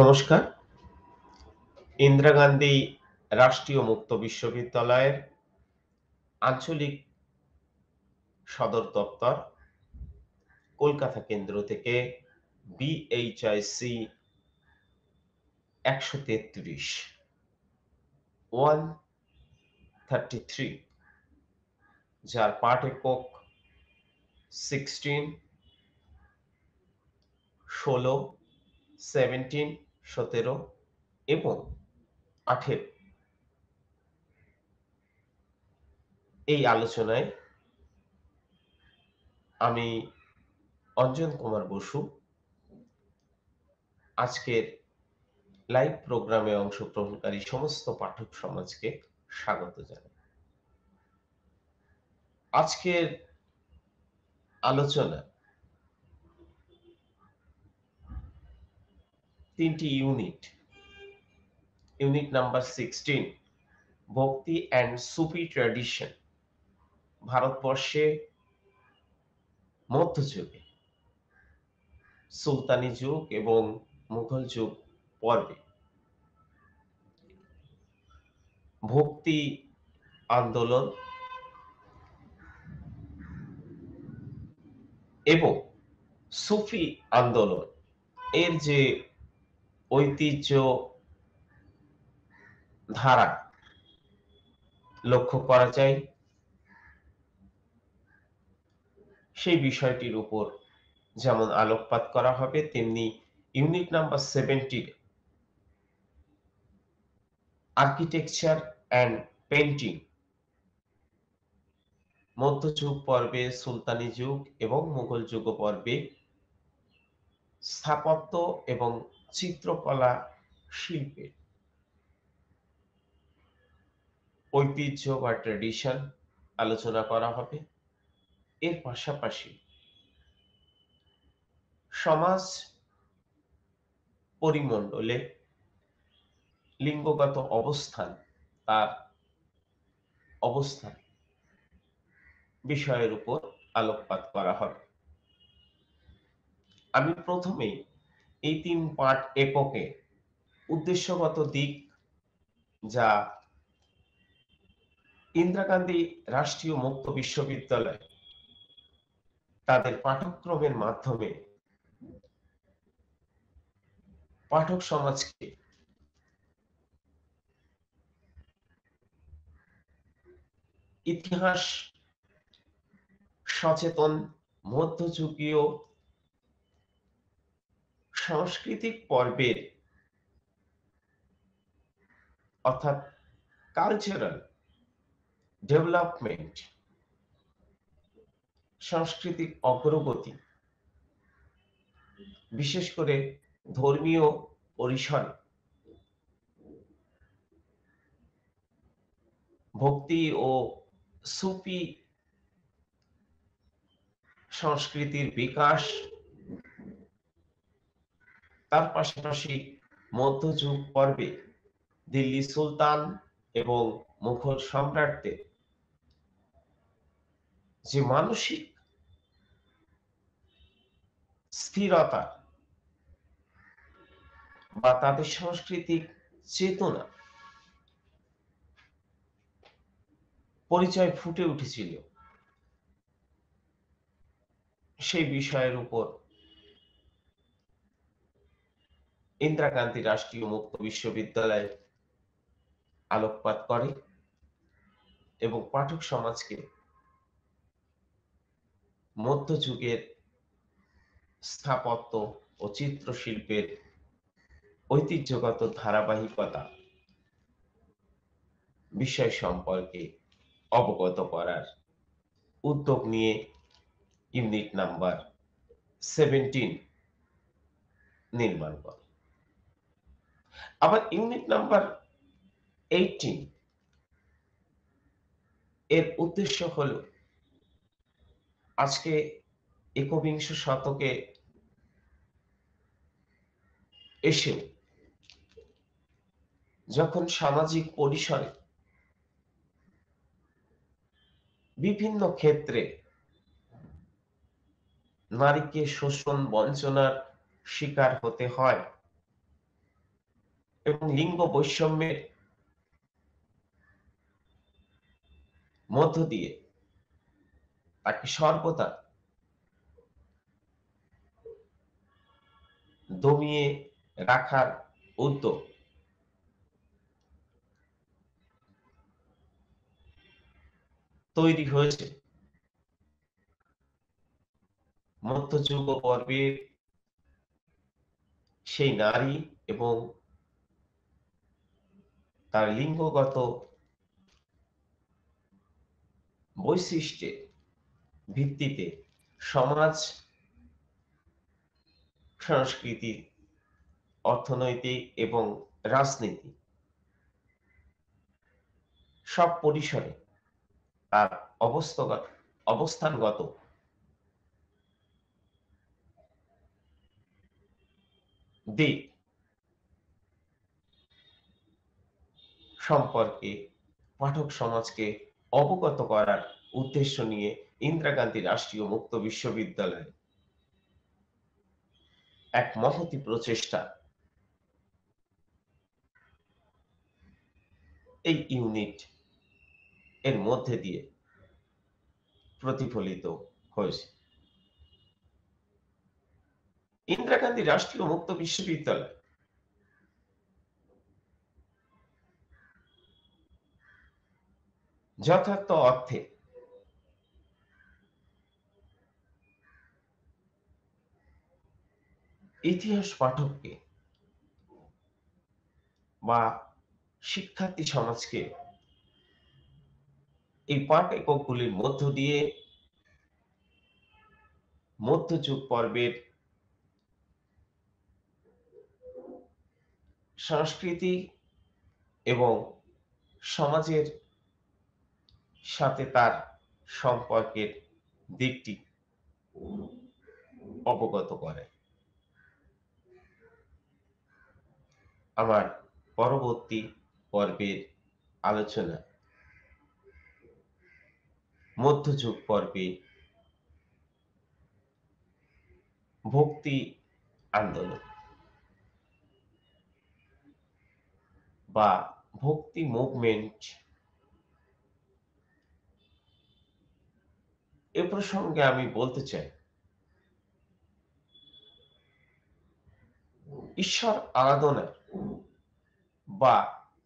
নমস্কার ইন্দিরা গান্ধী রাষ্ট্রীয় মুক্ত বিশ্ববিদ্যালয়ের আঞ্চলিক সদর দপ্তর কলকাতা কেন্দ্র থেকে বিএইচআইসি একশো তেত্রিশ ওয়ান থার্টি থ্রি যার পাঠ একক সিক্সটিন ষোলো সেভেন্টিন সতেরো এবং আঠেরো এই আলোচনায় আমি অঞ্জন কুমার বসু আজকের লাইভ প্রোগ্রামে অংশগ্রহণকারী সমস্ত পাঠক সমাজকে স্বাগত জানাই আজকের আলোচনা তিনটি unit unit number sixteen Bhakti and Sufi tradition ভারতবর্ষে মধ্যযুগে সুলতানি যুগ এবং মুঘল যুগ পর্বে ভক্তি আন্দোলন এবং সুফি আন্দোলন এর যে ঐতিহ্য ধারা লক্ষ্য করা যায় সেই বিষয়টির উপর যেমন আলোকপাত করা হবে তেমনি ইউনিট নাম্বার সেভেন্টির আর্কিটেকচার অ্যান্ড পেন্টিং মধ্যযুগ পর্বে সুলতানি যুগ এবং মুঘল যুগ পর্বে স্থাপত্য এবং চিত্রকলা শিল্পে ঐতিহ্য বা ট্রেডিশন আলোচনা করা হবে এর পাশাপাশি সমাজ পরিমণ্ডলে লিঙ্গগত অবস্থান তার অবস্থান বিষয়ের উপর আলোকপাত করা হবে আমি প্রথমেই এই তিন পাঠ এককে উদ্দেশ্যগত দিক যা ইন্দিরা গান্ধী রাষ্ট্রীয় মুক্ত বিশ্ববিদ্যালয় তাদের পাঠক্রমের মাধ্যমে পাঠক সমাজকে ইতিহাস সচেতন মধ্যযুগীয় সাংস্কৃতিক পর্বের অর্থাৎ কালচারাল ডেভেলপমেন্ট সাংস্কৃতিক অগ্রগতি বিশেষ করে ধর্মীয় পরিসরে ভক্তি ও সুফি সংস্কৃতির বিকাশ তার পাশাপাশি মধ্যযুগ পর্বে দিল্লি সুলতান এবং মুঘল সম্রাটদের যে মানসিক স্থিরতা বা তাদের সাংস্কৃতিক চেতনা পরিচয় ফুটে উঠেছিল সেই বিষয়ের উপর ইন্দিরা গান্ধী রাষ্ট্রীয় মুক্ত বিশ্ববিদ্যালয়ে আলোকপাত করে এবং পাঠক সমাজকে মধ্যযুগের স্থাপত্য ও চিত্রশিল্পের ঐতিহ্যগত ধারাবাহিকতা বিষয় সম্পর্কে অবগত করার উদ্যোগ নিয়ে ইউনিট নাম্বার সেভেন্টিন নির্মাণ করে আবার ইউনিট নাম্বার এইটিন এর উদ্দেশ্য হল আজকে একবিংশ শতকে এসে যখন সামাজিক পরিসরে বিভিন্ন ক্ষেত্রে নারীকে শোষণ বঞ্চনার শিকার হতে হয় এবং লিঙ্গ বৈষম্যের মধ্য দিয়ে তাকে সর্বদা দমিয়ে রাখার উদ্যোগ তৈরি হয়েছে মধ্যযুগ পর্বের সেই নারী এবং তার লিঙ্গগত বৈশিষ্ট্যের ভিত্তিতে সমাজ সংস্কৃতি অর্থনৈতিক এবং রাজনীতি সব পরিসরে তার অবস্থাগত অবস্থানগত দিক সম্পর্কে পাঠক সমাজকে অবগত করার উদ্দেশ্য নিয়ে ইন্দিরা গান্ধী রাষ্ট্রীয় মুক্ত বিশ্ববিদ্যালয় এক মহতি প্রচেষ্টা এই ইউনিট এর মধ্যে দিয়ে প্রতিফলিত হয়েছে ইন্দিরা গান্ধী রাষ্ট্রীয় মুক্ত বিশ্ববিদ্যালয় যথার্থ অর্থে ইতিহাস পাঠককে বা শিক্ষার্থী সমাজকে এই পাঠ এককগুলির মধ্য দিয়ে মধ্যযুগ পর্বের সংস্কৃতি এবং সমাজের সাথে তার সম্পর্কের দিকটি অবগত করে আমার পরবর্তী পর্বের আলোচনা মধ্যযুগ পর্বে ভক্তি আন্দোলন বা ভক্তি মুভমেন্ট এ প্রসঙ্গে আমি বলতে চাই ঈশ্বর আরাধনা বা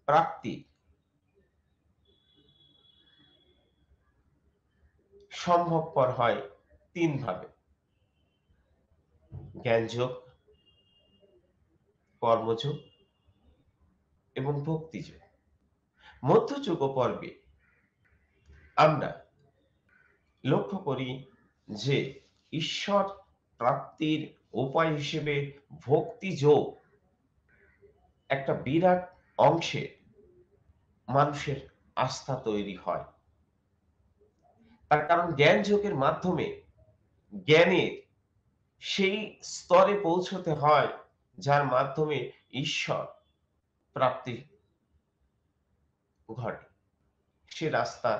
প্রাপ্তি সম্ভবপর হয় তিন ভাবে জ্ঞানযোগ কর্মযোগ এবং ভক্তিযোগ মধ্যযুগ পর্বে আমরা লক্ষ্য করি যে ঈশ্বর প্রাপ্তির উপায় হিসেবে ভক্তি যোগ একটা বিরাট অংশে মানুষের আস্থা তৈরি হয় তার কারণ জ্ঞান যোগের মাধ্যমে জ্ঞানের সেই স্তরে পৌঁছতে হয় যার মাধ্যমে ঈশ্বর প্রাপ্তি ঘটে সে রাস্তা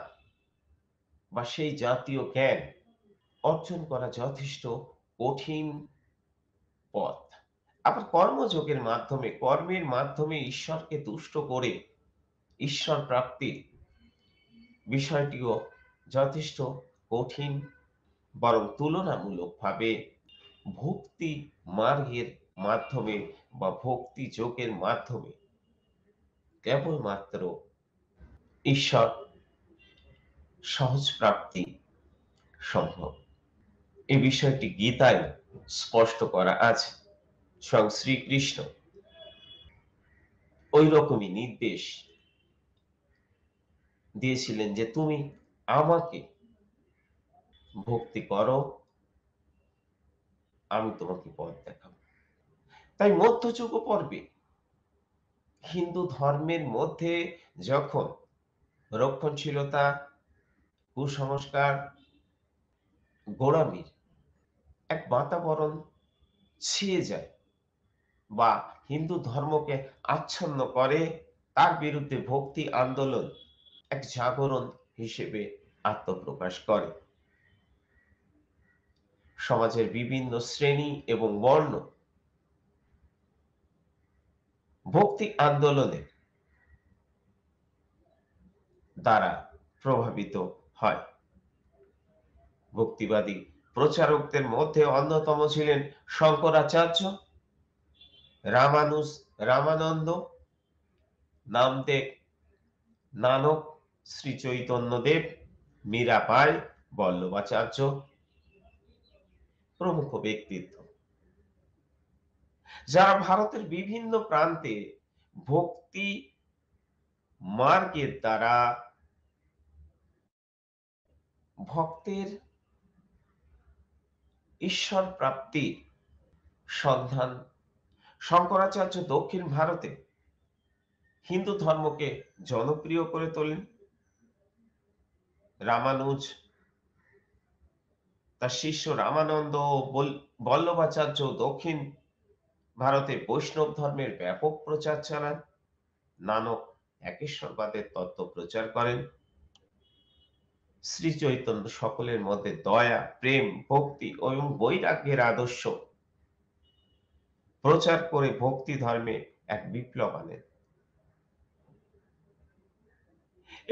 বা সেই জাতীয় জ্ঞান অর্জন করা যথেষ্ট কঠিন পথ আবার কর্মযোগের মাধ্যমে কর্মের মাধ্যমে ঈশ্বরকে তুষ্ট করে ঈশ্বর প্রাপ্তির বিষয়টিও যথেষ্ট কঠিন বরং তুলনামূলকভাবে ভক্তি মার্গের মাধ্যমে বা ভক্তি যোগের মাধ্যমে কেবলমাত্র ঈশ্বর সহজ প্রাপ্তি সম্ভব এই বিষয়টি গীতায় স্পষ্ট করা আছে স্বয়ং শ্রীকৃষ্ণ ওই রকমই নির্দেশ দিয়েছিলেন যে তুমি আমাকে ভক্তি করো আমি তোমাকে পথ দেখাব তাই মধ্যযুগ পর্বে হিন্দু ধর্মের মধ্যে যখন রক্ষণশীলতা কুসংস্কার গোড়ামির এক বাতাবরণ ছিয়ে যায় বা হিন্দু ধর্মকে আচ্ছন্ন করে তার বিরুদ্ধে ভক্তি আন্দোলন এক জাগরণ হিসেবে আত্মপ্রকাশ করে সমাজের বিভিন্ন শ্রেণী এবং বর্ণ ভক্তি আন্দোলনের দ্বারা প্রভাবিত হয় ভক্তিবাদী প্রচারকদের মধ্যে অন্যতম ছিলেন শঙ্করাচার্য রামানুষ রামানন্দ নামদেব নানক শ্রী চৈতন্যদেব পাল বল্লভাচার্য প্রমুখ ব্যক্তিত্ব যারা ভারতের বিভিন্ন প্রান্তে ভক্তি মার্গের দ্বারা ভক্তের ঈশ্বর প্রাপ্তি সন্ধান শঙ্করাচার্য দক্ষিণ ভারতে হিন্দু ধর্মকে জনপ্রিয় করে তোলেন রামানুজ তার শিষ্য রামানন্দ বল্লভাচার্য দক্ষিণ ভারতে বৈষ্ণব ধর্মের ব্যাপক প্রচার চালান নানক একেশ্বরবাদের তত্ত্ব প্রচার করেন শ্রী চৈতন্য সকলের মধ্যে দয়া প্রেম ভক্তি এবং বৈরাগ্যের আদর্শ প্রচার করে ভক্তি ধর্মে এক বিপ্লব আনেন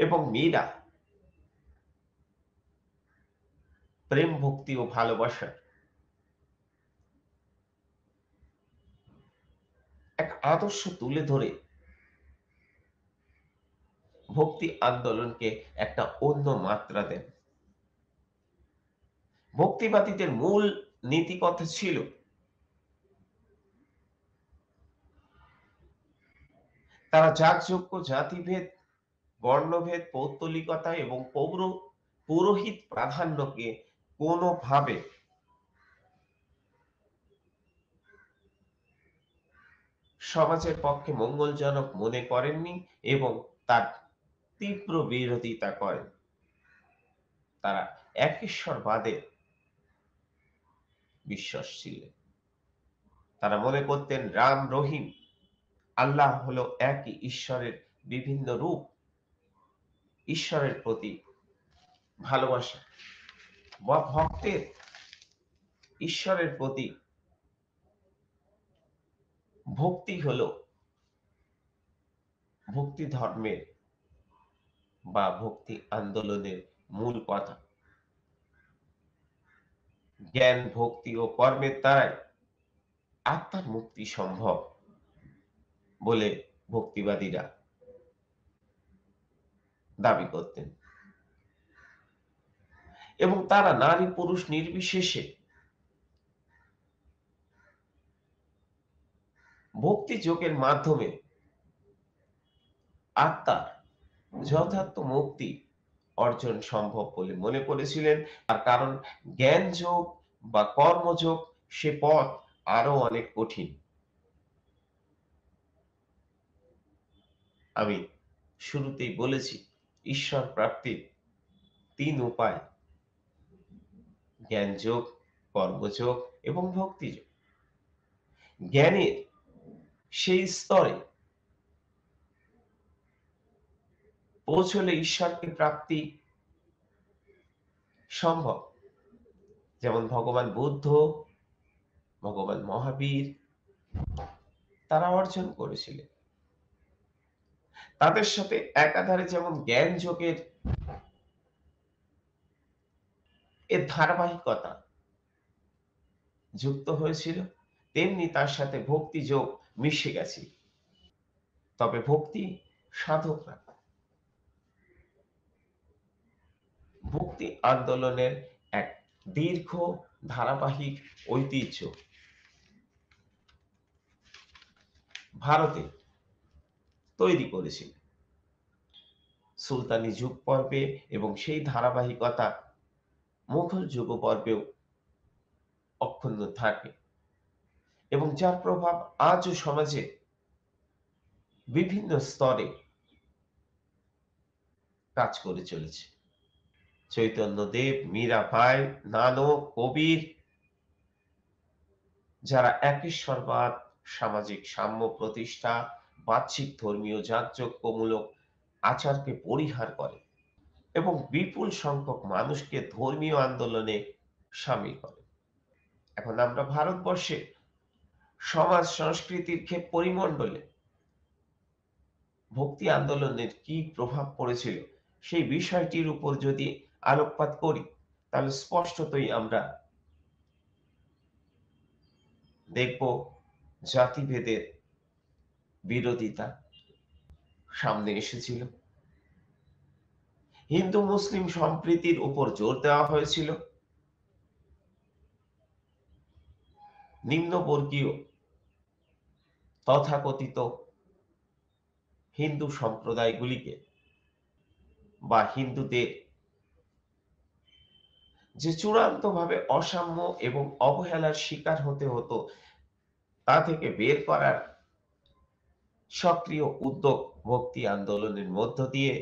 এবং মীরা প্রেম ভক্তি ও ভালোবাসার এক আদর্শ তুলে ধরে ভক্তি আন্দোলনকে একটা অন্য মাত্রা দেন ভক্তিবাদীদের মূল নীতিপথ ছিল তারা যাগযোগ্য জাতিভেদ বর্ণভেদ পৌত্তলিকতা এবং পৌর পুরোহিত প্রাধান্যকে কোনোভাবে সমাজের পক্ষে মঙ্গলজনক মনে করেননি এবং তার তীব্র বিরোধিতা করেন তারা একেশ্বরবাদে বিশ্বাস ছিলেন তারা মনে করতেন রাম রহিম আল্লাহ হলো একই ঈশ্বরের বিভিন্ন রূপ ঈশ্বরের প্রতি ভালোবাসা বা ভক্তের ঈশ্বরের প্রতি ভক্তি হলো ভক্তি ধর্মের বা ভক্তি আন্দোলনের মূল কথা জ্ঞান ভক্তি ও কর্মের দ্বারায় আত্মার মুক্তি সম্ভব বলে ভক্তিবাদীরা দাবি করতেন এবং তারা নারী পুরুষ নির্বিশেষে ভক্তি যোগের মাধ্যমে আত্মার যথার্থ মুক্তি অর্জন সম্ভব বলে মনে করেছিলেন আর কারণ জ্ঞান যোগ বা কর্মযোগ সে পথ আরো অনেক কঠিন আমি শুরুতেই বলেছি ঈশ্বর প্রাপ্তির তিন উপায় জ্ঞান যোগ কর্মযোগ এবং ভক্তিযোগ জ্ঞানের সেই স্তরে পৌঁছলে ঈশ্বরকে প্রাপ্তি সম্ভব যেমন ভগবান বুদ্ধ ভগবান মহাবীর তারা অর্জন করেছিলেন তাদের সাথে একাধারে যেমন জ্ঞান যোগের এর ধারাবাহিকতা যুক্ত হয়েছিল তেমনি তার সাথে ভক্তি যোগ মিশে গেছে তবে ভক্তি সাধকরা ভক্তি আন্দোলনের এক দীর্ঘ ধারাবাহিক ঐতিহ্য ভারতে তৈরি করেছিল সুলতানি যুগ পর্বে এবং সেই ধারাবাহিকতা মুঘল যুগ পর্বেও অক্ষুন্ন থাকে এবং যার প্রভাব আজও সমাজে বিভিন্ন স্তরে কাজ করে চলেছে চৈতন্য দেব মীরা ভাই নানক কবির যারা একেশ্বরবাদ সামাজিক সাম্য প্রতিষ্ঠা বাহ্যিক ধর্মীয় যাগযজ্ঞমূলক আচারকে পরিহার করে এবং বিপুল সংখ্যক মানুষকে ধর্মীয় আন্দোলনে সামিল করে এখন আমরা ভারতবর্ষে সমাজ সংস্কৃতির ক্ষেপ পরিমণ্ডলে ভক্তি আন্দোলনের কি প্রভাব পড়েছিল সেই বিষয়টির উপর যদি আলোকপাত করি তাহলে স্পষ্টতই আমরা দেখব জাতিভেদের বিরোধিতা সামনে এসেছিল হিন্দু মুসলিম সম্প্রীতির উপর জোর দেওয়া হয়েছিল নিম্নবর্গীয় তথাকথিত হিন্দু সম্প্রদায়গুলিকে বা হিন্দুদের যে চূড়ান্তভাবে অসাম্য এবং অবহেলার শিকার হতে হতো তা থেকে বের করার সক্রিয় উদ্যোগ ভক্তি আন্দোলনের মধ্য দিয়ে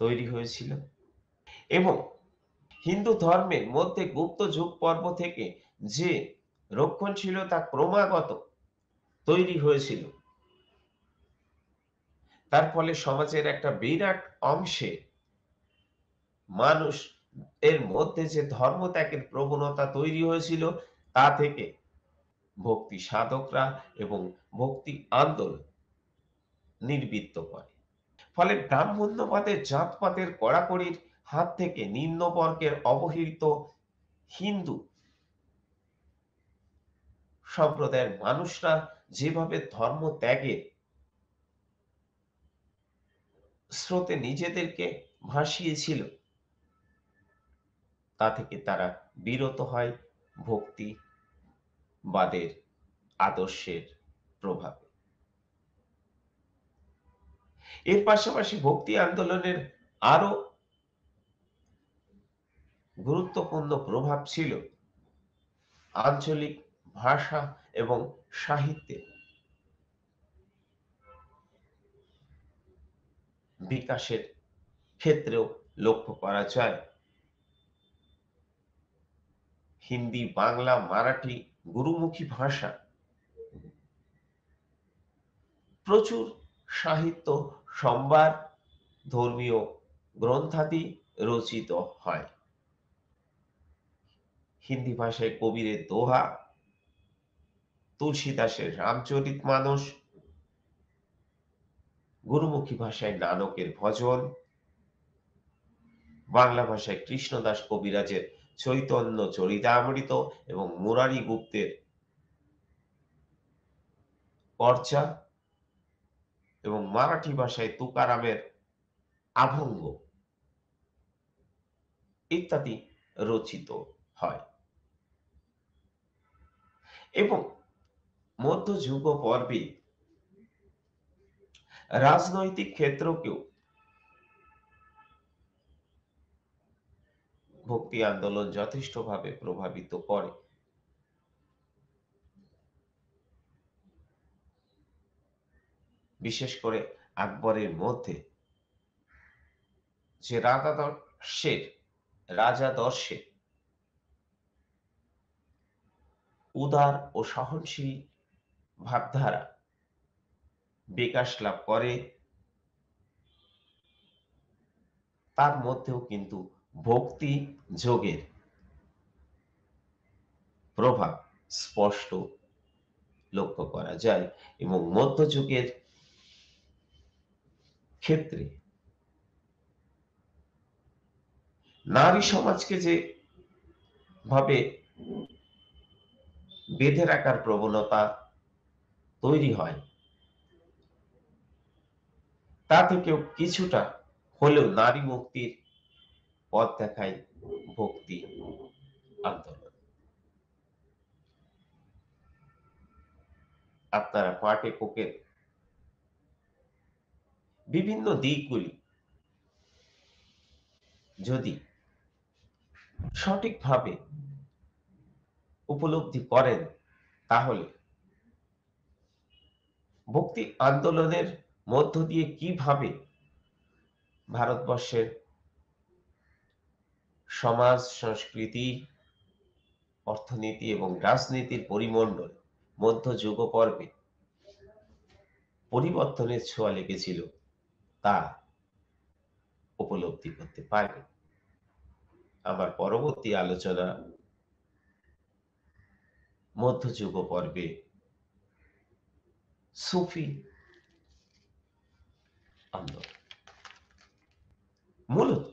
তৈরি হয়েছিল এবং হিন্দু ধর্মের মধ্যে গুপ্ত যুগ পর্ব থেকে যে তা ক্রমাগত তৈরি হয়েছিল তার ফলে সমাজের একটা বিরাট অংশে মানুষ এর মধ্যে যে ধর্ম ত্যাগের প্রবণতা তৈরি হয়েছিল তা থেকে ভক্তি সাধকরা এবং ভক্তি আন্দোলন নির্বৃত্ত করে ফলে ব্রাহ্মণ্যবাদের জাতপাতের কড়াকড়ির হাত থেকে নিম্নবর্গের অবহিত হিন্দু সম্প্রদায়ের মানুষরা যেভাবে ধর্ম ত্যাগে স্রোতে নিজেদেরকে ভাসিয়েছিল তা থেকে তারা বিরত হয় ভক্তিবাদের আদর্শের প্রভাবে এর পাশাপাশি ভক্তি আন্দোলনের আরো গুরুত্বপূর্ণ প্রভাব ছিল আঞ্চলিক ভাষা এবং সাহিত্যে বিকাশের ক্ষেত্রেও লক্ষ্য করা যায় হিন্দি বাংলা মারাঠি গুরুমুখী ভাষা প্রচুর সাহিত্য সম্ভার ধর্মীয় গ্রন্থাদি রচিত হয় হিন্দি ভাষায় কবিরের দোহা তুলসীদাসের রামচরিত মানুষ গুরুমুখী ভাষায় নানকের ভজন বাংলা ভাষায় কৃষ্ণদাস কবিরাজের চৈতন্য চরিতামৃত এবং মুরারি গুপ্তের পর্চা এবং মারাঠি ভাষায় তুকারামের আভঙ্গ ইত্যাদি রচিত হয় এবং মধ্যযুগ পর্বে রাজনৈতিক ক্ষেত্রকেও ভক্তি আন্দোলন যথেষ্টভাবে প্রভাবিত করে বিশেষ করে আকবরের মধ্যে যে রাজা দর্শের রাজা দর্শের উদার ও সহনশীল ভাবধারা বিকাশ লাভ করে তার মধ্যেও কিন্তু ভক্তি যোগের প্রভাব স্পষ্ট লক্ষ্য করা যায় এবং মধ্যযুগের ক্ষেত্রে নারী সমাজকে যে ভাবে বেঁধে রাখার প্রবণতা তৈরি হয় তা থেকেও কিছুটা হলেও নারী মুক্তির পথ দেখায় ভক্তি আন্দোলন আপনারা পাটে কোকের বিভিন্ন দিকগুলি যদি সঠিকভাবে উপলব্ধি করেন তাহলে ভক্তি আন্দোলনের মধ্য দিয়ে কিভাবে ভারতবর্ষের সমাজ সংস্কৃতি অর্থনীতি এবং রাজনীতির পরিমণ্ডল মধ্যযুগ পর্বে পরিবর্তনের ছোঁয়া লেগেছিল তা উপলব্ধি করতে পারবে আমার পরবর্তী আলোচনা মধ্যযুগ পর্বে সুফি আন্দোলন মূলত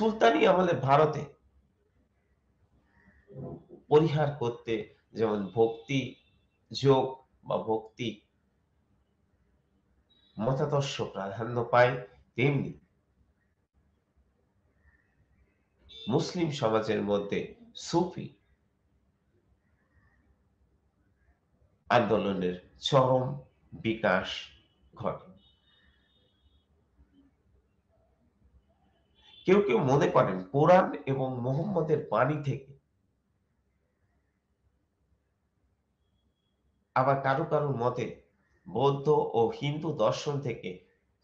সুলতানি আমলে ভারতে পরিহার করতে যেমন ভক্তি যোগ বা ভক্তি মতাদর্শ প্রাধান্য পায় তেমনি মুসলিম সমাজের মধ্যে সুফি আন্দোলনের চরম বিকাশ ঘটে কেউ কেউ মনে করেন কোরআন এবং মোহাম্মদের বাণী থেকে আবার কারো কারো মতে বৌদ্ধ ও হিন্দু দর্শন থেকে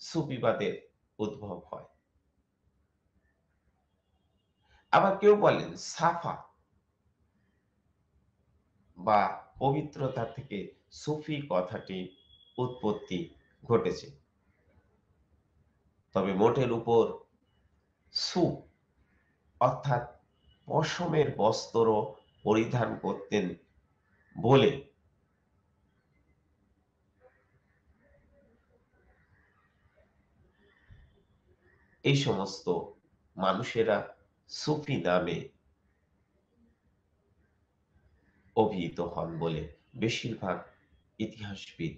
সুপিবাদের উদ্ভব হয় আবার কেউ বলেন সাফা বা পবিত্রতা থেকে সুফি কথাটি উৎপত্তি ঘটেছে তবে মোটের উপর সু অর্থাৎ পশমের বস্ত্র পরিধান করতেন বলে এই সমস্ত মানুষেরা সুফি নামে অভিহিত হন বলে বেশিরভাগ ইতিহাসবিদ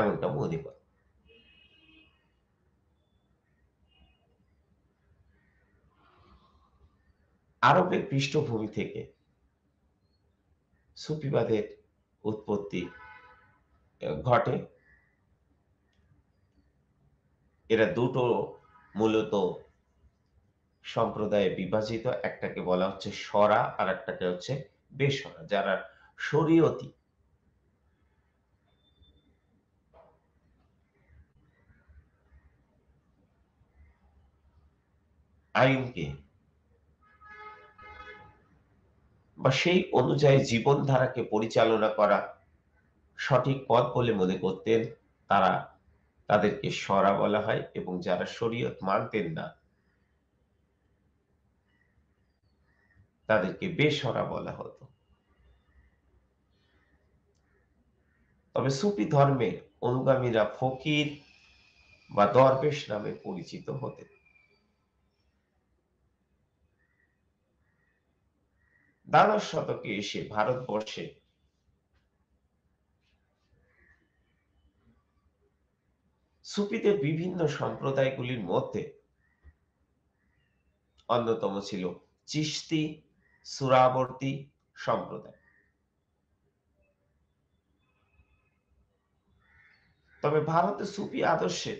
এমনটা মনে করে আরবের পৃষ্ঠভূমি থেকে সুফিবাদের উৎপত্তি ঘটে এরা দুটো মূলত সম্প্রদায়ে বিভাজিত একটাকে বলা হচ্ছে সরা আর একটাকে হচ্ছে বেসরা যারা শরীয়তি আইনকে বা সেই অনুযায়ী জীবনধারাকে পরিচালনা করা সঠিক পথ বলে মনে করতেন তারা তাদেরকে সরা বলা হয় এবং যারা শরীয়ত মানতেন না তাদেরকে বেসরা বলা হতো তবে সুফি ধর্মের অনুগামীরা ফকির বা দরবেশ নামে পরিচিত হতেন দ্বাদশ শতকে এসে ভারতবর্ষে সুপিতে বিভিন্ন সম্প্রদায়গুলির মধ্যে অন্যতম ছিল চিস্তি সুরাবর্তী সম্প্রদায় তবে ভারতে সুফি আদর্শের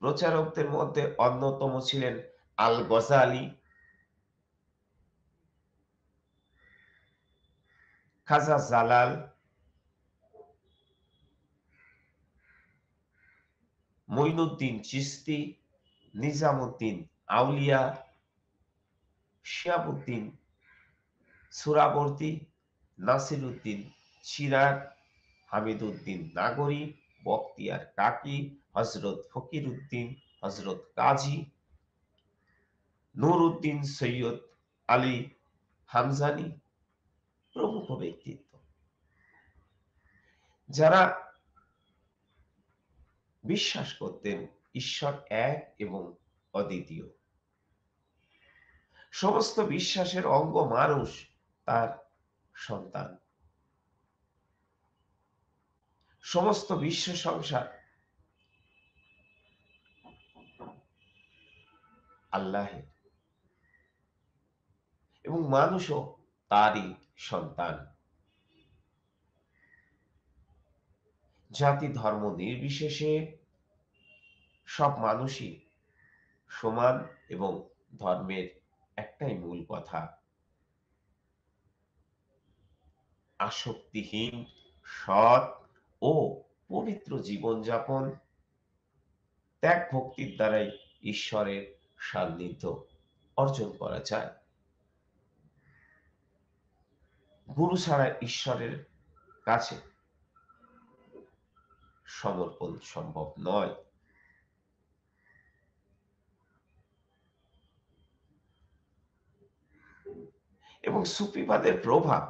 প্রচারকদের মধ্যে অন্যতম ছিলেন আল গজালী খাজা জালাল মঈনুদ্দিন চিস্তি নিজামুদ্দিন আউলিয়া শিয়াবুদ্দিন সুরাবর্তী নাসির উদ্দিন চিরাগ হামিদুদ্দিন নাগরী বক্তিয়ার কাকি হজরত ফকির উদ্দিন হজরত কাজী নুর উদ্দিন সৈয়দ আলী হামজানি প্রমুখ ব্যক্তিত্ব যারা বিশ্বাস করতেন ঈশ্বর এক এবং অদ্বিতীয় সমস্ত বিশ্বাসের অঙ্গ মানুষ তার সন্তান সমস্ত বিশ্ব সংসার আল্লাহের এবং মানুষও তারই সন্তান জাতি ধর্ম নির্বিশেষে সব মানুষই সমান এবং ধর্মের একটাই মূল কথা আসক্তিহীন সৎ ও পবিত্র জীবনযাপন ত্যাগ ভক্তির দ্বারাই ঈশ্বরের সান্নিধ্য অর্জন করা যায় গুরু ছাড়া ঈশ্বরের কাছে সমর্পণ সম্ভব নয় এবং সুফিবাদের প্রভাব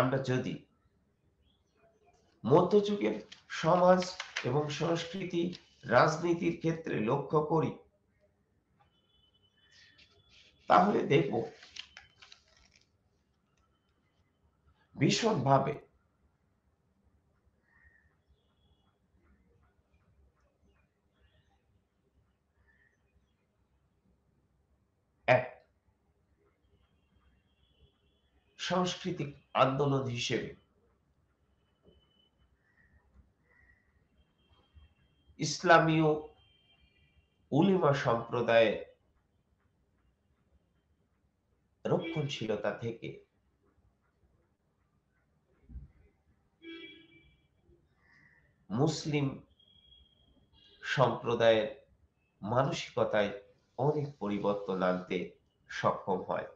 আমরা যদি মধ্যযুগের সমাজ এবং সংস্কৃতি রাজনীতির ক্ষেত্রে লক্ষ্য করি তাহলে দেখব ভীষণভাবে এক সাংস্কৃতিক আন্দোলন হিসেবে ইসলামীয় উলিমা সম্প্রদায়ের রক্ষণশীলতা থেকে মুসলিম সম্প্রদায়ের মানসিকতায় অনেক পরিবর্তন আনতে সক্ষম হয়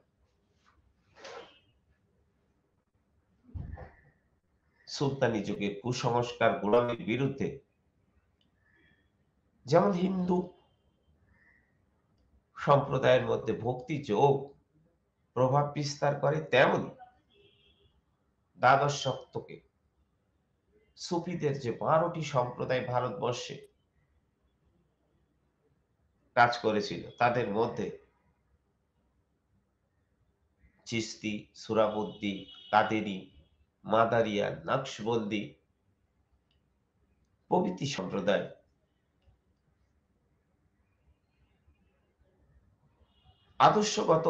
সুলতানি যুগের কুসংস্কার গোড়ামির বিরুদ্ধে যেমন হিন্দু সম্প্রদায়ের মধ্যে ভক্তি যোগ প্রভাব বিস্তার করে তেমনি দ্বাদশ শক্তকে সুফিদের যে বারোটি সম্প্রদায় ভারতবর্ষে কাজ করেছিল তাদের মধ্যে চিস্তি সুরাবদ্দি কাদেরি মাদারিয়া নকশবন্দি প্রভৃতি সম্প্রদায় আদর্শগত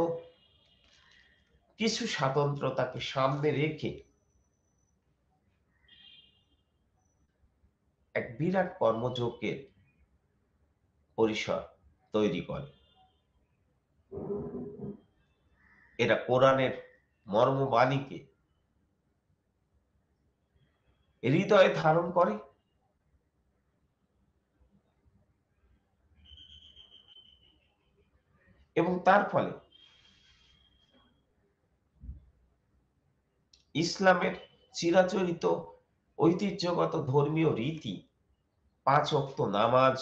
কিছু স্বাতন্ত্রতাকে সামনে রেখে এক বিরাট কর্মযোগের পরিসর তৈরি করে এরা কোরআনের মর্মবাণীকে হৃদয়ে ধারণ করে এবং তার ফলে ইসলামের চিরাচরিত ঐতিহ্যগত ধর্মীয় রীতি পাঁচ অক্ত নামাজ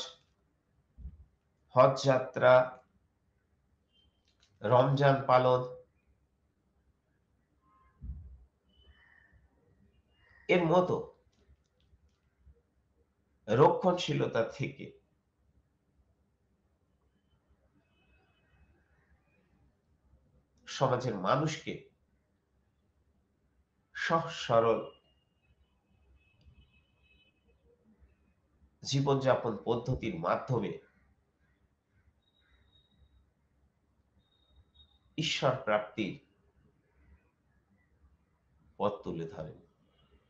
হজ যাত্রা রমজান পালন এর মতো রক্ষণশীলতা থেকে সমাজের মানুষকে সহজ সরল জীবনযাপন পদ্ধতির মাধ্যমে ঈশ্বর প্রাপ্তির পথ তুলে ধরেন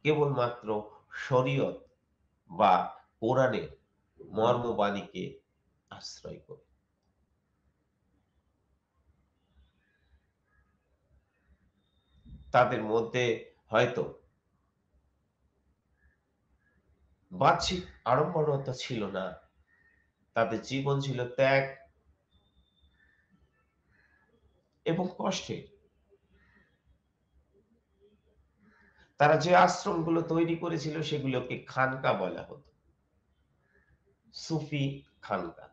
কেবলমাত্র শরীয়ত বা কোরআনের মর্মবাণীকে আশ্রয় করে তাদের মধ্যে হয়তো বাহ্যিক আড়ম্বরতা ছিল না তাদের জীবন ছিল ত্যাগ এবং কষ্টের তারা যে আশ্রমগুলো তৈরি করেছিল সেগুলোকে খানকা বলা হতো সুফি খানকা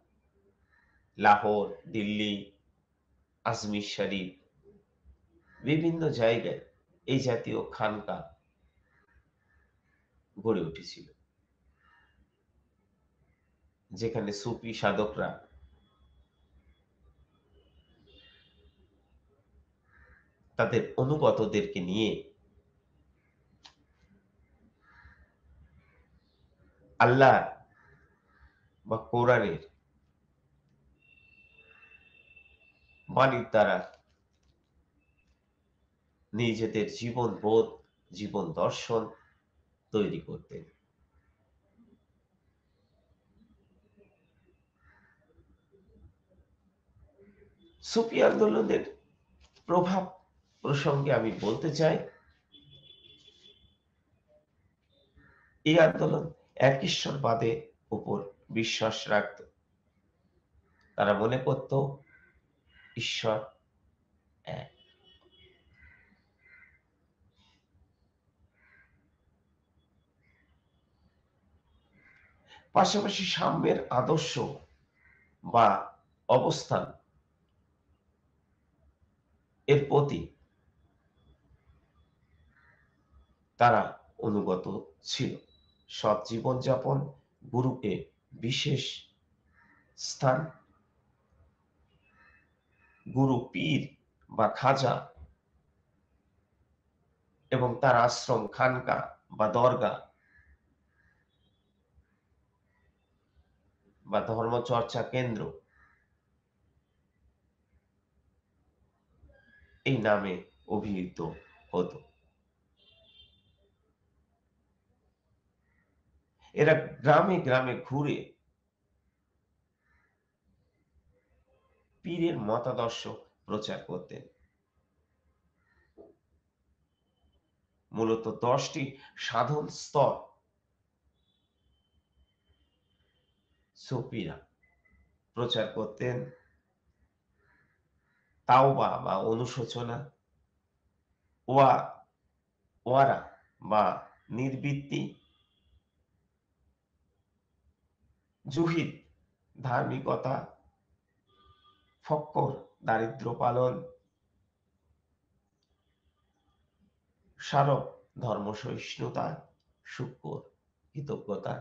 লাহোর দিল্লি আজমির শরীফ বিভিন্ন জায়গায় এই জাতীয় খানকা গড়ে উঠেছিল যেখানে সুফি সাধকরা তাদের অনুগতদেরকে নিয়ে আল্লাহ বা কোরআনের বাণীর দ্বারা নিজেদের জীবন বোধ জীবন দর্শন তৈরি করতেন সুফি আন্দোলনের প্রভাব প্রসঙ্গে আমি বলতে চাই এই আন্দোলন এক ঈশ্বরবাদে উপর বিশ্বাস রাখত তারা মনে করত ঈশ্বর পাশাপাশি সাম্যের আদর্শ বা অবস্থান এর প্রতি তারা অনুগত ছিল সৎ জীবনযাপন গুরুকে বিশেষ স্থান গুরু পীর বা খাজা এবং তার আশ্রম খানকা বা দরগা বা ধর্মচর্চা কেন্দ্র এই নামে অভিহিত হতো এরা গ্রামে গ্রামে ঘুরে পীরের মতাদর্শ প্রচার করতেন মূলত দশটি সাধন স্তর সুফিরা প্রচার করতেন তাও বা অনুশোচনা ওয়া ওয়ারা বা নির্বৃত্তি জুহিদ ধার্মিকতা ফক্কর দারিদ্র পালন সারব সহিষ্ণুতা শুক্র কৃতজ্ঞতা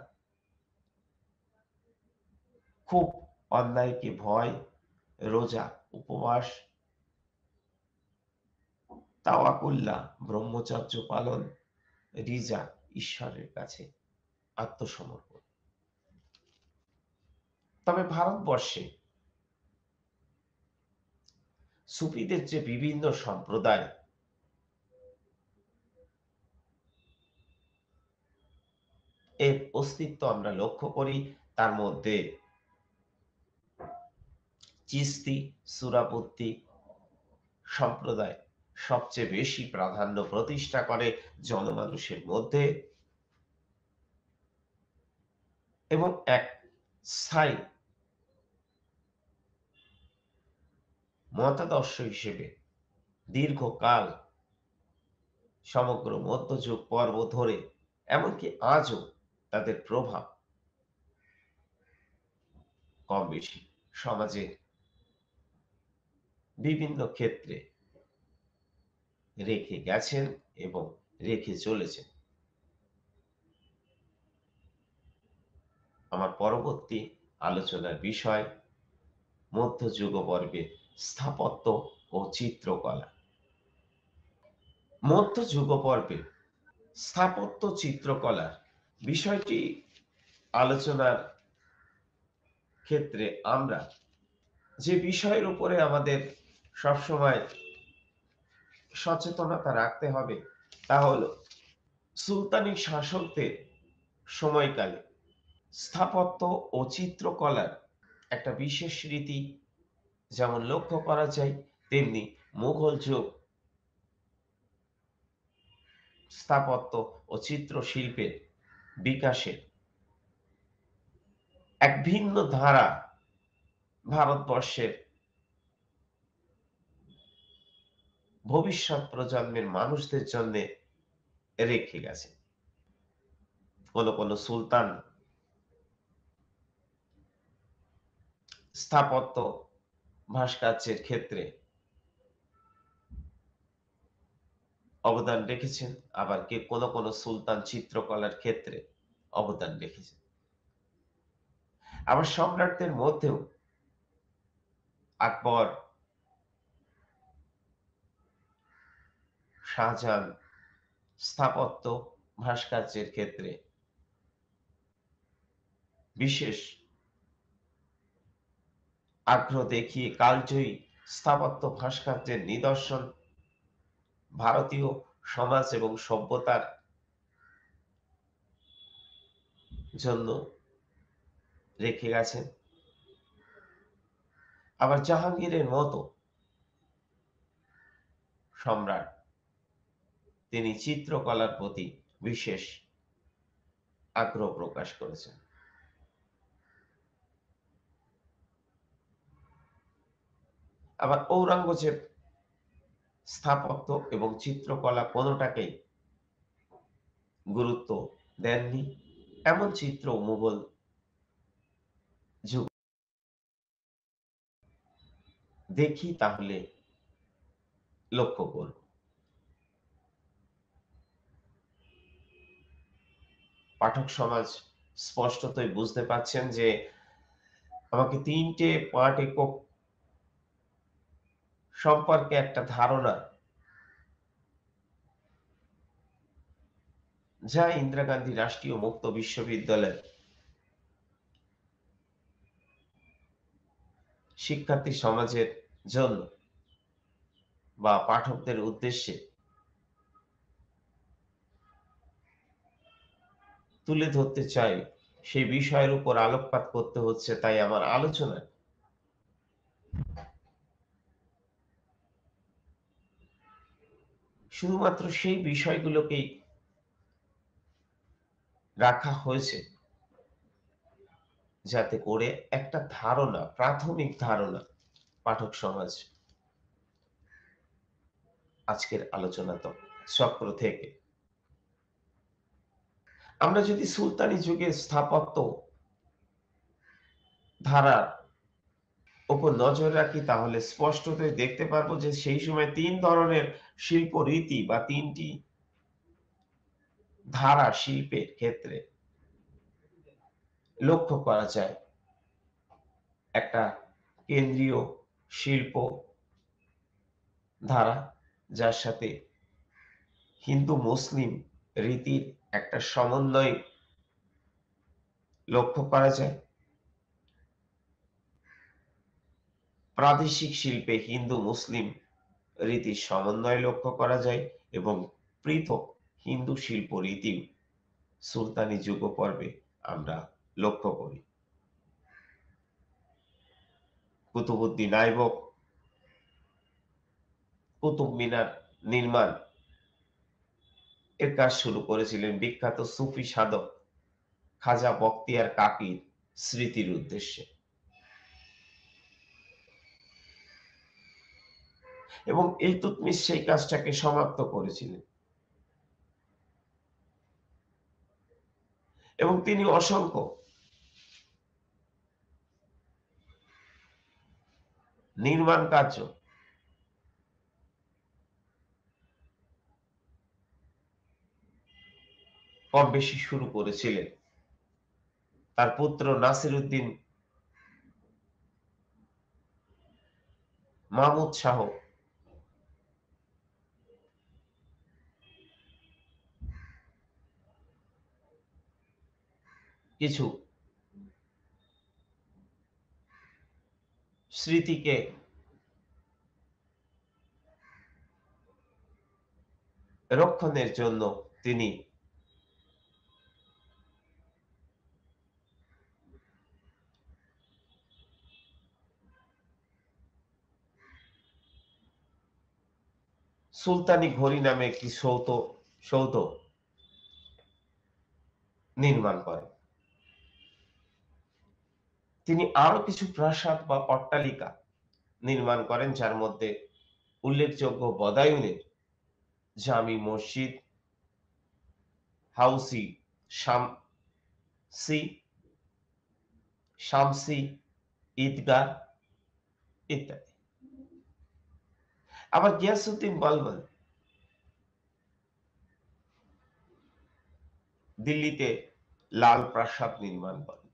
খুব অন্যায়কে ভয় রোজা উপবাস তাওয়াকুল্লা ব্রহ্মচর্য পালন রিজা ঈশ্বরের কাছে আত্মসমর্পণ তবে ভারতবর্ষে সুফিদের যে বিভিন্ন সম্প্রদায় এর অস্তিত্ব আমরা লক্ষ্য করি তার মধ্যে চিস্তি সুরাপত্তি সম্প্রদায় সবচেয়ে বেশি প্রাধান্য প্রতিষ্ঠা করে জনমানুষের মধ্যে এবং এক স্থায়ী মতাদর্শ হিসেবে দীর্ঘকাল সমগ্র মধ্যযুগ পর্ব ধরে এমনকি আজও তাদের প্রভাব কম বেশি সমাজে বিভিন্ন ক্ষেত্রে রেখে গেছেন এবং রেখে চলেছেন আমার পরবর্তী আলোচনার বিষয় মধ্যযুগ পর্বে স্থাপত্য ও চিত্রকলা মধ্যযুগ পর্বে স্থাপত্য চিত্রকলার বিষয়টি আলোচনার ক্ষেত্রে আমরা যে বিষয়ের উপরে আমাদের সবসময় সচেতনতা রাখতে হবে তা হলো সুলতানি শাসকদের সময়কালে স্থাপত্য ও চিত্রকলার একটা বিশেষ রীতি যেমন লক্ষ্য করা যায় তেমনি মুঘল যুগ স্থাপত্য ও চিত্র শিল্পের বিকাশের এক ভিন্ন ধারা ভারতবর্ষের ভবিষ্যৎ প্রজন্মের মানুষদের জন্য রেখে গেছে কোন কোন সুলতান স্থাপত্য ভাস্কর্যের ক্ষেত্রে অবদান রেখেছেন আবার কে কোন কোন সুলতান চিত্রকলার ক্ষেত্রে অবদান রেখেছেন আবার সম্রাটদের মধ্যেও আকবর শাহজাহান স্থাপত্য ভাস্কর্যের ক্ষেত্রে বিশেষ আগ্রহ দেখিয়ে কালজয়ী স্থাপত্য ভাস্কর্যের নিদর্শন ভারতীয় সমাজ এবং সভ্যতার জন্য রেখে গেছেন আবার জাহাঙ্গীরের মতো সম্রাট তিনি চিত্রকলার প্রতি বিশেষ আগ্রহ প্রকাশ করেছেন আবার ঔরঙ্গজেব স্থাপত্য এবং চিত্রকলা কোনোটাকেই গুরুত্ব দেননি এমন চিত্র মুঘল যুগ দেখি তাহলে লক্ষ্য করব পাঠক সমাজ স্পষ্টতই বুঝতে পাচ্ছেন যে আমাকে তিনটে পাঠ একক সম্পর্কে একটা ধারণা যা ইন্দিরা গান্ধী রাষ্ট্রীয় মুক্ত বিশ্ববিদ্যালয়ের শিক্ষার্থী সমাজের জন্য বা পাঠকদের উদ্দেশ্যে তুলে ধরতে চাই সেই বিষয়ের উপর আলোকপাত করতে হচ্ছে তাই আমার আলোচনা শুধুমাত্র সেই বিষয়গুলোকেই রাখা হয়েছে যাতে করে একটা ধারণা প্রাথমিক ধারণা পাঠক সমাজ আজকের আলোচনা তো চক্র থেকে আমরা যদি সুলতানি যুগে স্থাপত্য ধারা ওপর নজর রাখি তাহলে স্পষ্টতই দেখতে পারবো যে সেই সময় তিন ধরনের শিল্প রীতি বা তিনটি ধারা শিল্পের ক্ষেত্রে লক্ষ্য করা যায় একটা কেন্দ্রীয় শিল্প ধারা যার সাথে হিন্দু মুসলিম রীতির একটা সমন্বয় লক্ষ্য করা যায় প্রাদেশিক শিল্পে হিন্দু মুসলিম রীতির সমন্বয় লক্ষ্য করা যায় এবং পৃথক হিন্দু শিল্প রীতি সুলতানি যুগ পর্বে আমরা লক্ষ্য করি কুতুবুদ্দিন আইবক কুতুব মিনার নির্মাণ এর কাজ শুরু করেছিলেন বিখ্যাত সুফি সাধক খাজা বক্তিয়ার কাকির স্মৃতির উদ্দেশ্যে এবং এই তুতমিস সেই কাজটাকে সমাপ্ত করেছিলেন এবং তিনি অসংখ্য নির্মাণ কার্য কম বেশি শুরু করেছিলেন তার পুত্র নাসির উদ্দিন মাহমুদ শাহ কিছু স্মৃতিকে রক্ষণের জন্য তিনি সুলতানি ঘড়ি নামে একটি সৌত সৌত নির্মাণ করেন তিনি আরো কিছু প্রাসাদ বা অট্টালিকা নির্মাণ করেন যার মধ্যে উল্লেখযোগ্য বদায়ুনের জামি মসজিদ হাউসি শামসি শামসি ঈদগাহ ইত্যাদি আবার গিয়াসুদ্দিন বলবেন দিল্লিতে লাল প্রাসাদ নির্মাণ করেন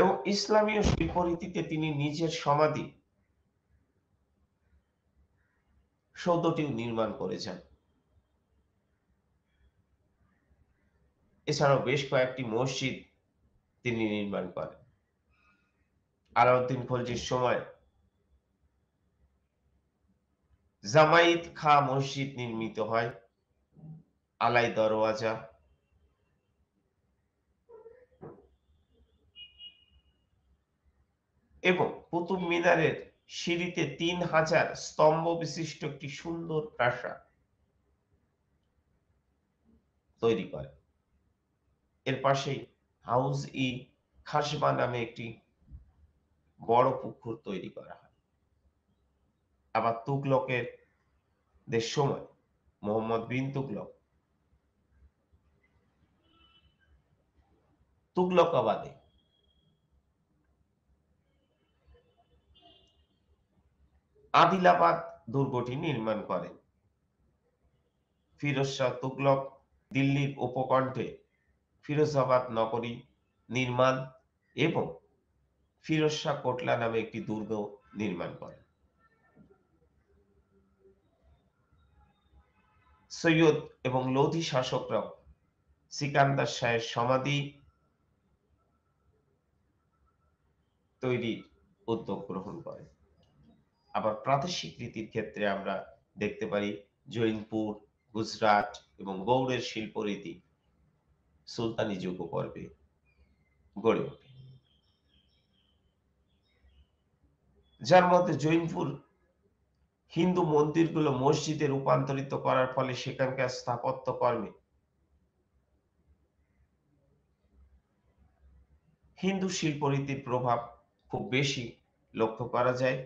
এবং ইসলামীয় শিল্পরীতিতে তিনি নিজের সমাধি সৌধটিও নির্মাণ করে যান এছাড়াও বেশ কয়েকটি মসজিদ তিনি নির্মাণ করেন আলাউদ্দিন খলজির সময় জামাইদ খা মসজিদ নির্মিত হয় আলাই দরওয়াজা এবং কুতুব মিনারের সিঁড়িতে তিন হাজার স্তম্ভ বিশিষ্ট একটি সুন্দর প্রাসাদ তৈরি করে এর পাশেই হাউস ই খাসবা নামে একটি বড় পুকুর তৈরি করা হয় আবার তুগলকের দেশ সময় মোহাম্মদ বিন তুগলক আবাদে আদিলাবাদ দুর্গটি নির্মাণ করেন ফিরোজ শাহ তুগলক দিল্লির উপকণ্ঠে ফিরোজাবাদ নগরী নির্মাণ এবং ফিরোজ শাহ কোটলা নামে একটি দুর্গ নির্মাণ করেন সৈয়দ এবং লোধি শাসকরা সিকান্দার শাহের সমাধি তৈরির উদ্যোগ গ্রহণ করে আবার প্রাদেশিক রীতির ক্ষেত্রে আমরা দেখতে পারি জৈনপুর গুজরাট এবং গৌড়ের শিল্প রীতি সুলতানি যুগ পর্বে গড়ে ওঠে যার মধ্যে জৈনপুর হিন্দু মন্দিরগুলো মসজিদে রূপান্তরিত করার ফলে সেখানকার স্থাপত্য কর্মে হিন্দু শিল্পরীতির প্রভাব খুব বেশি লক্ষ্য করা যায়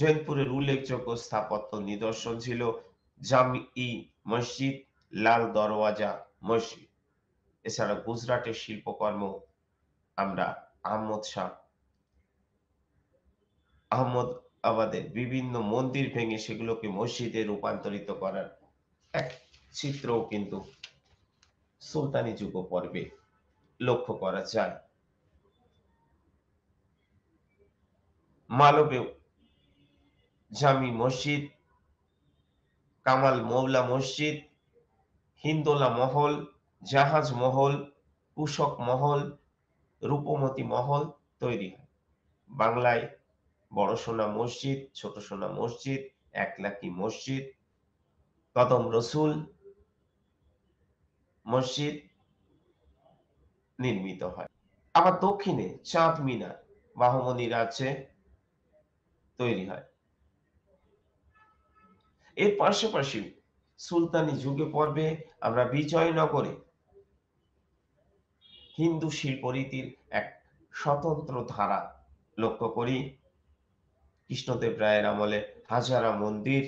জৈনপুরের উল্লেখযোগ্য স্থাপত্য নিদর্শন ছিল জামি মসজিদ লাল দরওয়াজা মসজিদ এছাড়া গুজরাটের শিল্পকর্ম আমরা আহমদ শাহ আহমদ আবাদের বিভিন্ন মন্দির ভেঙে সেগুলোকে মসজিদে রূপান্তরিত করার এক চিত্রও কিন্তু সুলতানি যুগ পর্বে লক্ষ্য করা যায় মালবে জামি মসজিদ কামাল মৌলা মসজিদ হিন্দোলা মহল জাহাজ মহল কুশক মহল রূপমতি মহল তৈরি হয় বাংলায় বড় সোনা মসজিদ ছোট সোনা মসজিদ একলাকি মসজিদ কদম রসুল মসজিদ নির্মিত হয় আবার দক্ষিণে চাঁদ মিনার বাহমনি রাজ্যে তৈরি হয় এর পাশাপাশি সুলতানি যুগে পর্বে আমরা বিজয়নগরে হিন্দু শিল্পরীতির এক স্বতন্ত্র ধারা লক্ষ্য করি কৃষ্ণদেব রায়ের আমলে হাজারা মন্দির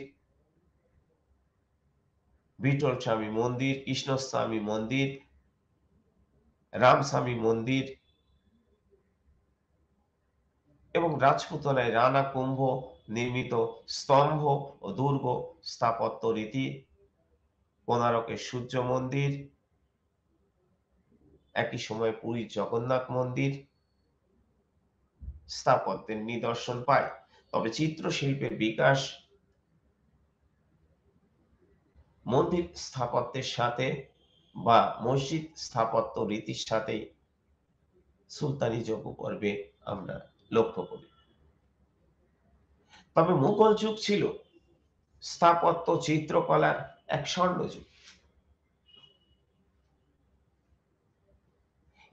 বিটল স্বামী মন্দির কৃষ্ণস্বামী মন্দির রামস্বামী মন্দির এবং রাজপুতলায় রানা কুম্ভ নির্মিত স্তম্ভ ও দুর্গ স্থাপত্য রীতি কোনারকের সূর্য মন্দির একই সময় পুরীর জগন্নাথ মন্দির স্থাপত্যের নিদর্শন পায় তবে চিত্র শিল্পের বিকাশ মন্দির স্থাপত্যের সাথে বা মসজিদ স্থাপত্য রীতির সাথে সুলতানি যোগ পর্বে আমরা লক্ষ্য করি তবে মুঘল যুগ ছিল স্থাপত্য চিত্রকলার এক স্বর্ণযুগ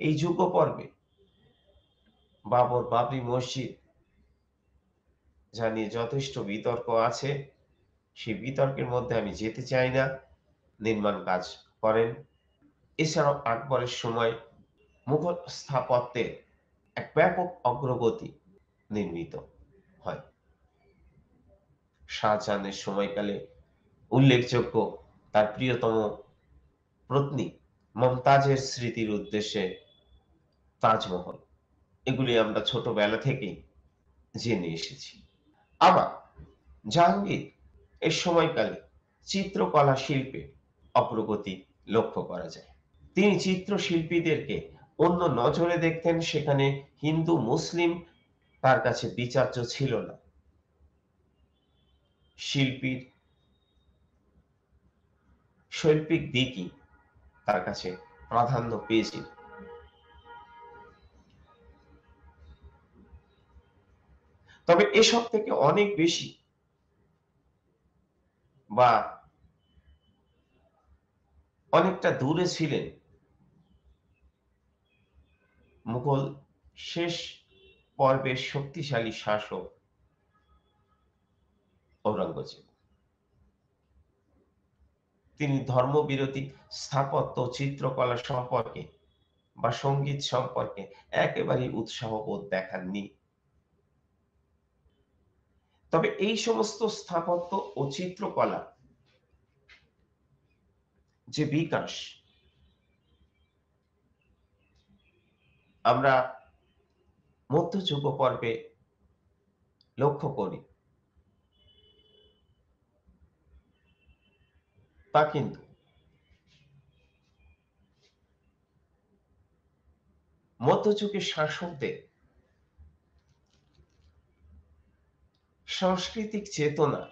এই যুগ পর্বে বাবর বাবরি মসজিদ যা নিয়ে যথেষ্ট বিতর্ক আছে সেই বিতর্কের মধ্যে আমি যেতে চাই না নির্মাণ কাজ করেন এছাড়াও আকবরের সময় মুঘল স্থাপত্যে এক ব্যাপক অগ্রগতি নির্মিত হয় শাহজাহানের সময়কালে উল্লেখযোগ্য তার প্রিয়তম পত্নী মমতাজের স্মৃতির উদ্দেশ্যে তাজমহল এগুলি আমরা ছোটবেলা থেকেই জেনে এসেছি আবার জাহাঙ্গীর এর সময়কালে চিত্রকলা শিল্পে অগ্রগতি লক্ষ্য করা যায় তিনি চিত্রশিল্পীদেরকে অন্য নজরে দেখতেন সেখানে হিন্দু মুসলিম তার কাছে বিচার্য ছিল না শিল্পীর শৈল্পিক দিকই তার কাছে প্রাধান্য পেয়েছিল তবে এসব থেকে অনেক বেশি বা অনেকটা দূরে ছিলেন মুঘল শেষ পর্বের শক্তিশালী শাসক ঔরঙ্গজেব তিনি ধর্মবিরোধী স্থাপত্য চিত্রকলা সম্পর্কে বা সঙ্গীত সম্পর্কে একেবারেই উৎসাহ বোধ দেখাননি তবে এই সমস্ত স্থাপত্য ও চিত্রকলা যে বিকাশ আমরা মধ্যযুগ পর্বে লক্ষ্য করি তা কিন্তু মধ্যযুগের শাসকদের সাংস্কৃতিক চেতনার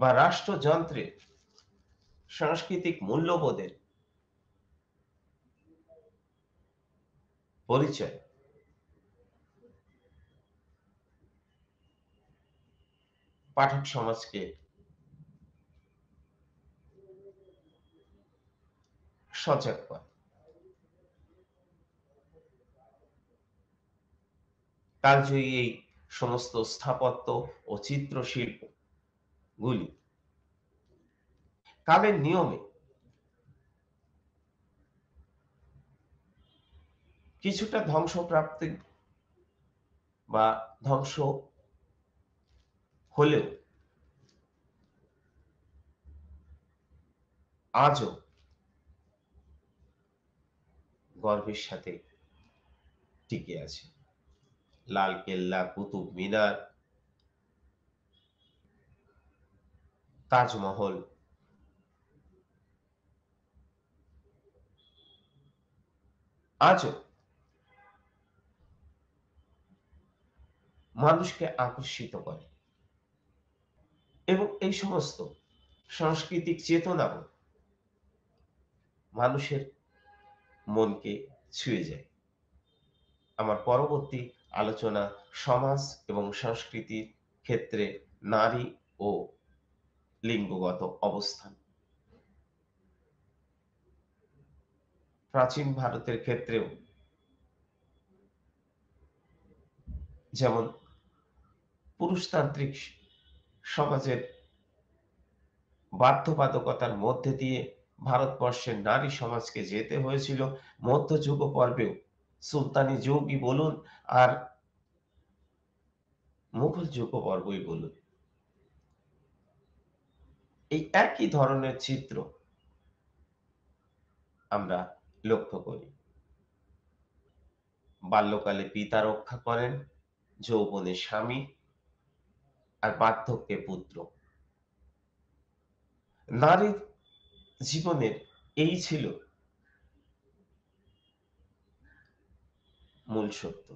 বা রাষ্ট্রযন্ত্রের সাংস্কৃতিক মূল্যবোধের পরিচয় পাঠক সমাজকে সচেত করে কালজয়ী এই সমস্ত স্থাপত্য ও চিত্র শিল্প গুলি কালের নিয়মে কিছুটা ধ্বংসপ্রাপ্তি বা ধ্বংস হলেও আজও গর্বের সাথে টিকে আছে লাল কেল্লা কুতুব মিনার তাজমহল আজও মানুষকে আকর্ষিত করে এবং এই সমস্ত সাংস্কৃতিক চেতনাও মানুষের মনকে ছুঁয়ে যায় আমার পরবর্তী আলোচনা সমাজ এবং সংস্কৃতির ক্ষেত্রে নারী ও লিঙ্গগত অবস্থান প্রাচীন ভারতের ক্ষেত্রেও যেমন পুরুষতান্ত্রিক সমাজের বাধ্যবাধকতার মধ্যে দিয়ে ভারতবর্ষের নারী সমাজকে যেতে হয়েছিল মধ্যযুগ পর্বেও সুলতানি যোগই বলুন আর মুঘল পর্বই বলুন এই একই ধরনের চিত্র আমরা লক্ষ্য করি বাল্যকালে পিতা রক্ষা করেন যৌবনে স্বামী আর বার্ধক্যে পুত্র নারীর জীবনের এই ছিল মূল সত্য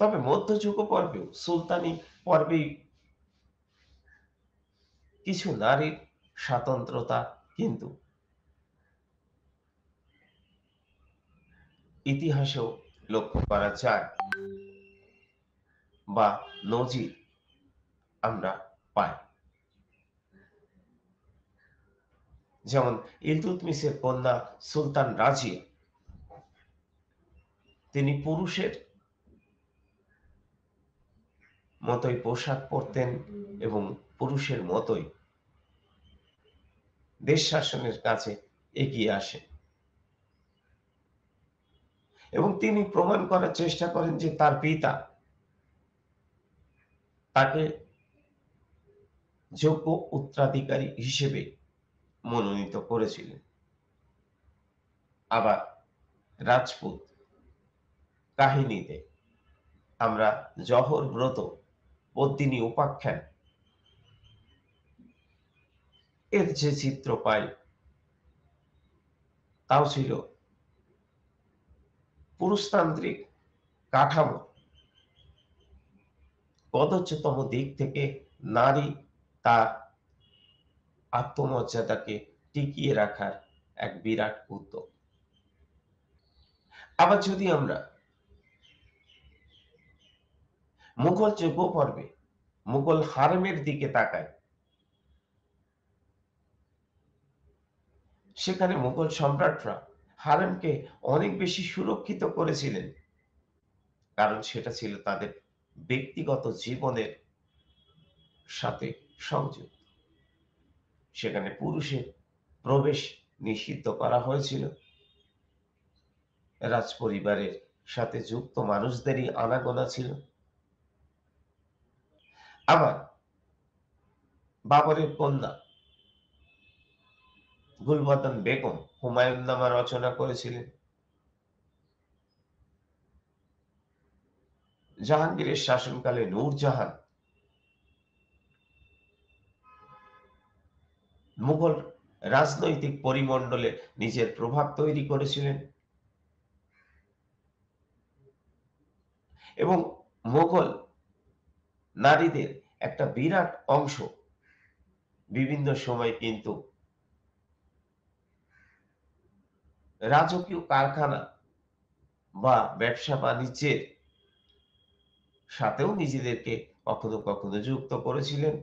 তবে মধ্যযুগ পর্বেও সুলতানি পর্বেই কিছু নারীর স্বাতন্ত্রতা কিন্তু ইতিহাসেও লক্ষ্য করা যায় বা নজির আমরা পাই যেমন ইলতুতমিসের কন্যা সুলতান রাজিয়া তিনি পুরুষের মতোই পোশাক পরতেন এবং পুরুষের মতোই দেশ শাসনের কাছে এগিয়ে আসেন এবং তিনি প্রমাণ করার চেষ্টা করেন যে তার পিতা তাকে যোগ্য উত্তরাধিকারী হিসেবে মনোনীত করেছিলেন আবার রাজপুত কাহিনীতে আমরা জহর ব্রত পদ্মিনী উপাখ্যান এর যে চিত্র পাই তাও ছিল পুরুষতান্ত্রিক কাঠামো কদচ্যতম দিক থেকে নারী তার আত্মমর্যাদাকে টিকিয়ে রাখার এক বিরাট উদ্যোগ আবার যদি আমরা মুঘল যুগ পর্বে মুঘল হারমের দিকে তাকাই সেখানে মুঘল সম্রাটরা হারেমকে অনেক বেশি সুরক্ষিত করেছিলেন কারণ সেটা ছিল তাদের ব্যক্তিগত জীবনের সাথে সংযুক্ত সেখানে পুরুষের প্রবেশ নিষিদ্ধ করা হয়েছিল রাজ পরিবারের সাথে যুক্ত মানুষদেরই আনাগোনা ছিল আবার বাবরের কন্যা গুলমাতন বেগম হুমায়ুন নামা রচনা করেছিলেন জাহাঙ্গীরের শাসনকালে নূরজাহান মুঘল রাজনৈতিক পরিমণ্ডলে নিজের প্রভাব তৈরি করেছিলেন এবং মোগল নারীদের একটা বিরাট অংশ বিভিন্ন সময় কিন্তু রাজকীয় কারখানা বা ব্যবসা বাণিজ্যের সাথেও নিজেদেরকে কখনো কখনো যুক্ত করেছিলেন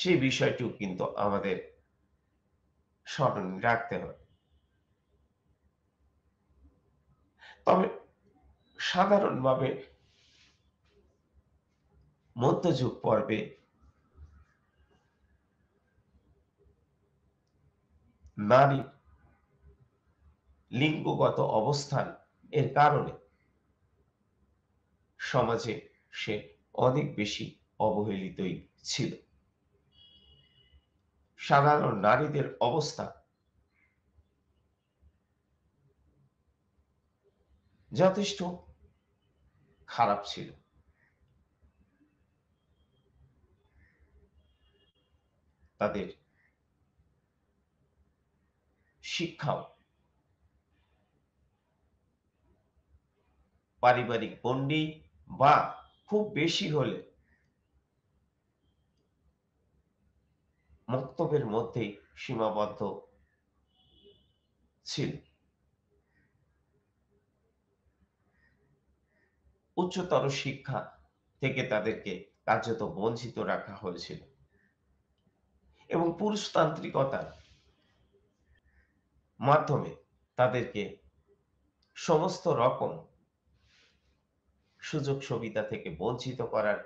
সেই বিষয়টিও কিন্তু আমাদের স্মরণ রাখতে হবে তবে সাধারণভাবে মধ্যযুগ পর্বে নারী লিঙ্গগত অবস্থান এর কারণে সমাজে সে অনেক বেশি অবহেলিতই ছিল সাধারণ নারীদের অবস্থা যথেষ্ট খারাপ ছিল তাদের শিক্ষাও পারিবারিক বন্ডি বা খুব বেশি হলে মক্তবের মধ্যেই সীমাবদ্ধ ছিল উচ্চতর শিক্ষা থেকে তাদেরকে কার্যত বঞ্চিত রাখা হয়েছিল এবং পুরুষতান্ত্রিকতার মাধ্যমে তাদেরকে সমস্ত রকম সুযোগ সুবিধা থেকে বঞ্চিত করার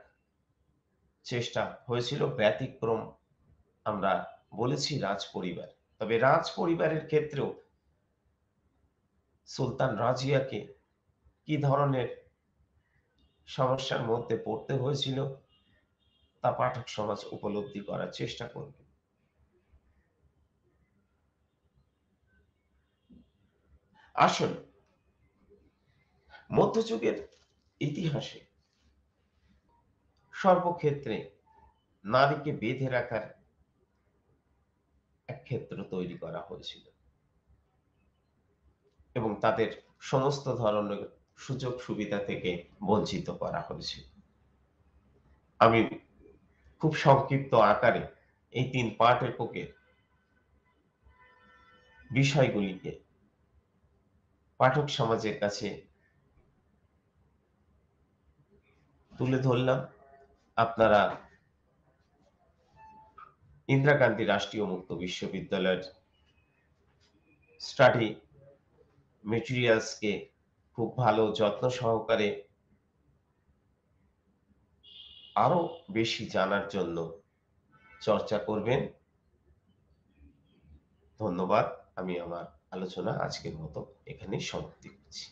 চেষ্টা হয়েছিল ব্যতিক্রম আমরা বলেছি রাজ পরিবার তবে রাজ পরিবারের ক্ষেত্রেও সুলতান রাজিয়াকে কি ধরনের সমস্যার মধ্যে পড়তে হয়েছিল তা পাঠক সমাজ উপলব্ধি করার চেষ্টা করবে আসুন মধ্যযুগের ইতিহাসে সর্বক্ষেত্রে নারীকে বেঁধে রাখার এক ক্ষেত্র তৈরি করা হয়েছিল এবং তাদের সমস্ত ধরনের সুযোগ সুবিধা থেকে বঞ্চিত করা হয়েছিল আমি খুব সংক্ষিপ্ত আকারে এই তিন পার্ট এককে বিষয়গুলিকে পাঠক সমাজের কাছে তুলে ধরলাম আপনারা ইন্দিরা গান্ধী রাষ্ট্রীয় মুক্ত বিশ্ববিদ্যালয়ের স্টাডি মেটেরিয়ালসকে খুব ভালো যত্ন সহকারে আরো বেশি জানার জন্য চর্চা করবেন ধন্যবাদ আমি আমার আলোচনা আজকের মতো এখানে সমাপ্তি করছি